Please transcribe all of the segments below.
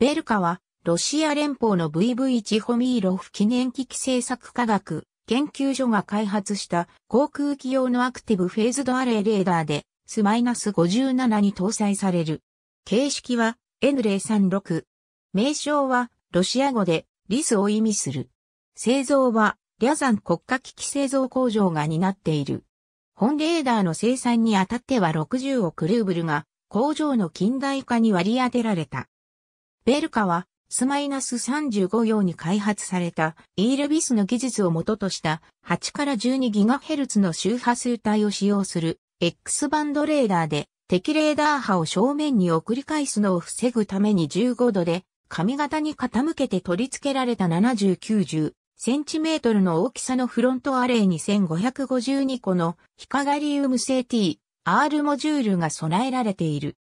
ベルカは、ロシア連邦の VV 1ホミーロフ記念機器製作科学研究所が開発した航空機用のアクティブフェーズドアレイレーダーでス -57 に搭載される。形式は N036。名称はロシア語でリスを意味する。製造はリャザン国家機器製造工場が担っている。本レーダーの生産にあたっては60億ルーブルが工場の近代化に割り当てられた。ベルカは、S-35 用に開発された、イールビスの技術を元とした8から 12GHz の周波数帯を使用する X バンドレーダーで敵レーダー波を正面に送り返すのを防ぐために15度で髪型に傾けて取り付けられた7090センチメートルの大きさのフロントアレイ2 5 5 2個のヒカガリウム製 T、R モジュールが備えられている。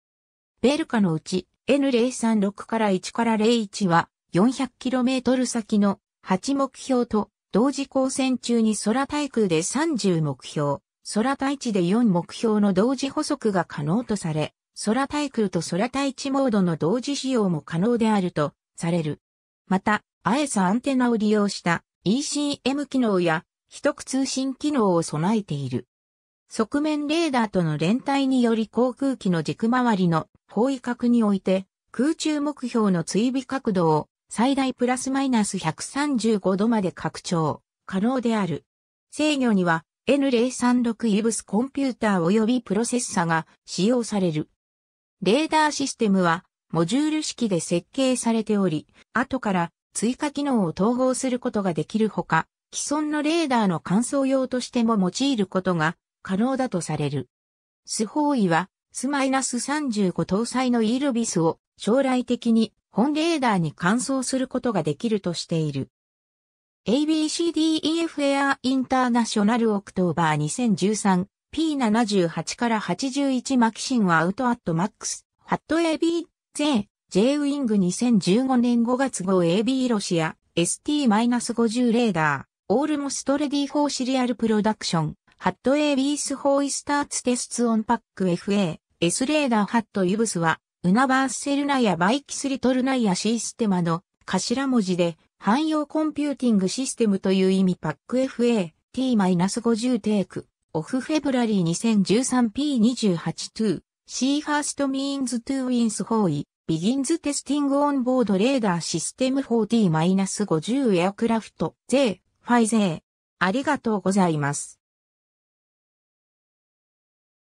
ベルカのうち N036 から1から01は 400km 先の8目標と同時光線中に空対空で30目標、空対地で4目標の同時補足が可能とされ、空対空と空対地モードの同時使用も可能であるとされる。また、アエサアンテナを利用した ECM 機能や秘匿通信機能を備えている。側面レーダーとの連帯により航空機の軸回りの方位角において、空中目標の追尾角度を最大プラスマイナス135度まで拡張、可能である。制御には N036 イブスコンピューター及びプロセッサが使用される。レーダーシステムはモジュール式で設計されており、後から追加機能を統合することができるほか、既存のレーダーの乾燥用としても用いることが可能だとされる。スホーイは S-35 搭載のイールビスを将来的に本レーダーに換装することができるとしている。ABCDEF Air International October 2013 P78 から81マキシンはアウトアットマックス、ハット AB、J、J ウィング2015年5月号 AB ロシア、ST-50 レーダー、オールモストレディ4シリアルプロダクション、ハット AB スホイスターツテスツオンパック FA、S レーダーハットユブスは、ウナバースセルナやバイキスリトルナイアシステマの頭文字で、汎用コンピューティングシステムという意味パック FA T-50 テイクオフフェブラリー 2013P28-2 ーファーストミーンズトゥウィンス方位ビギンズテスティングオンボードレーダーシステム 4T-50 エアクラフト税ファイゼーありがとうございます。